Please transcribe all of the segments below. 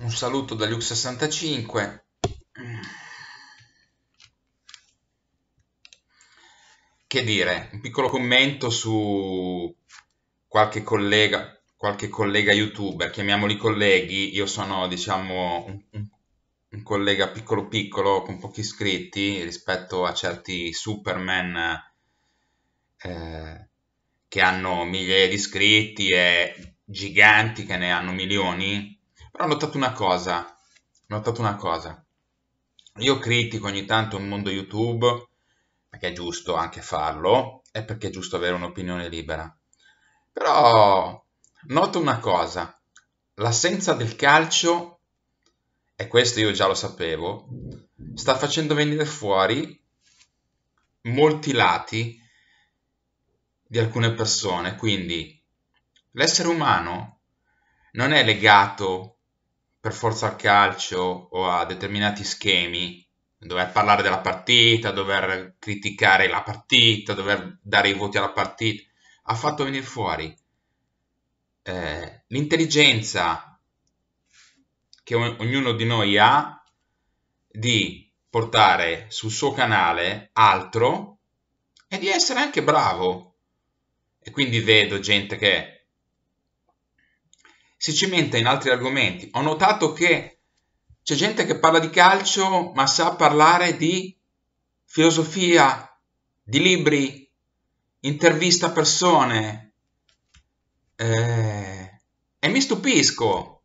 un saluto da lux 65 che dire, un piccolo commento su qualche collega, qualche collega youtuber, chiamiamoli colleghi, io sono diciamo un, un collega piccolo piccolo con pochi iscritti rispetto a certi superman eh, che hanno migliaia di iscritti e giganti che ne hanno milioni però ho notato una cosa, ho notato una cosa. Io critico ogni tanto il mondo YouTube, perché è giusto anche farlo, e perché è giusto avere un'opinione libera. Però noto una cosa, l'assenza del calcio, e questo io già lo sapevo, sta facendo venire fuori molti lati di alcune persone, quindi l'essere umano non è legato per forza al calcio o a determinati schemi, dover parlare della partita, dover criticare la partita, dover dare i voti alla partita, ha fatto venire fuori eh, l'intelligenza che ognuno di noi ha di portare sul suo canale altro e di essere anche bravo. E quindi vedo gente che si cimenta in altri argomenti. Ho notato che c'è gente che parla di calcio ma sa parlare di filosofia, di libri, intervista persone. Eh, e mi stupisco,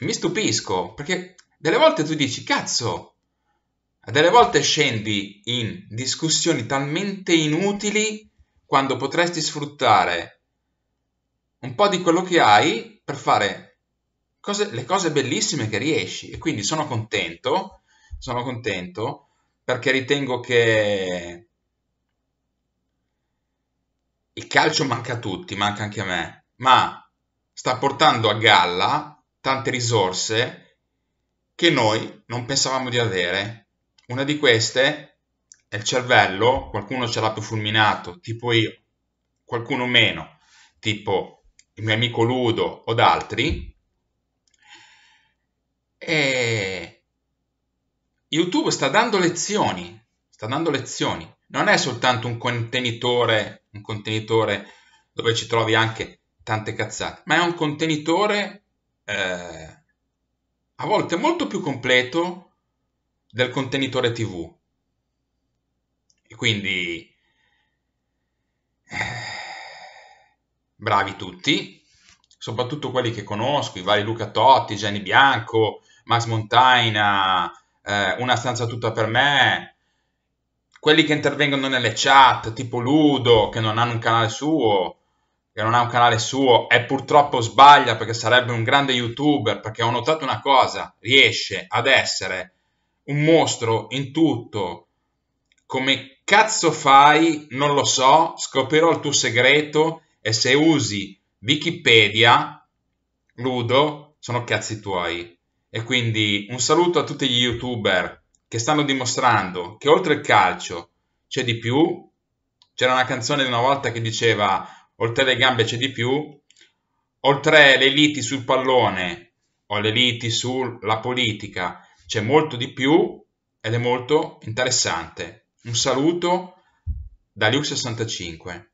mi stupisco perché delle volte tu dici cazzo, e delle volte scendi in discussioni talmente inutili quando potresti sfruttare un po' di quello che hai per fare cose, le cose bellissime che riesci. E quindi sono contento, sono contento perché ritengo che il calcio manca a tutti, manca anche a me, ma sta portando a galla tante risorse che noi non pensavamo di avere. Una di queste è il cervello, qualcuno ce l'ha più fulminato, tipo io, qualcuno meno, tipo il mio amico Ludo o da altri, e YouTube sta dando lezioni, sta dando lezioni. Non è soltanto un contenitore, un contenitore dove ci trovi anche tante cazzate, ma è un contenitore eh, a volte molto più completo del contenitore TV. E quindi eh, bravi tutti, soprattutto quelli che conosco, i vari Luca Totti, Gianni Bianco, Max Montaina, eh, Una stanza tutta per me, quelli che intervengono nelle chat, tipo Ludo, che non hanno un canale suo, che non ha un canale suo e purtroppo sbaglia perché sarebbe un grande youtuber, perché ho notato una cosa, riesce ad essere un mostro in tutto. Come cazzo fai? Non lo so, scoprirò il tuo segreto, e se usi Wikipedia, Ludo, sono cazzi tuoi. E quindi un saluto a tutti gli youtuber che stanno dimostrando che oltre il calcio c'è di più. C'era una canzone di una volta che diceva oltre le gambe c'è di più, oltre le liti sul pallone o le liti sulla politica c'è molto di più ed è molto interessante. Un saluto da Liu65.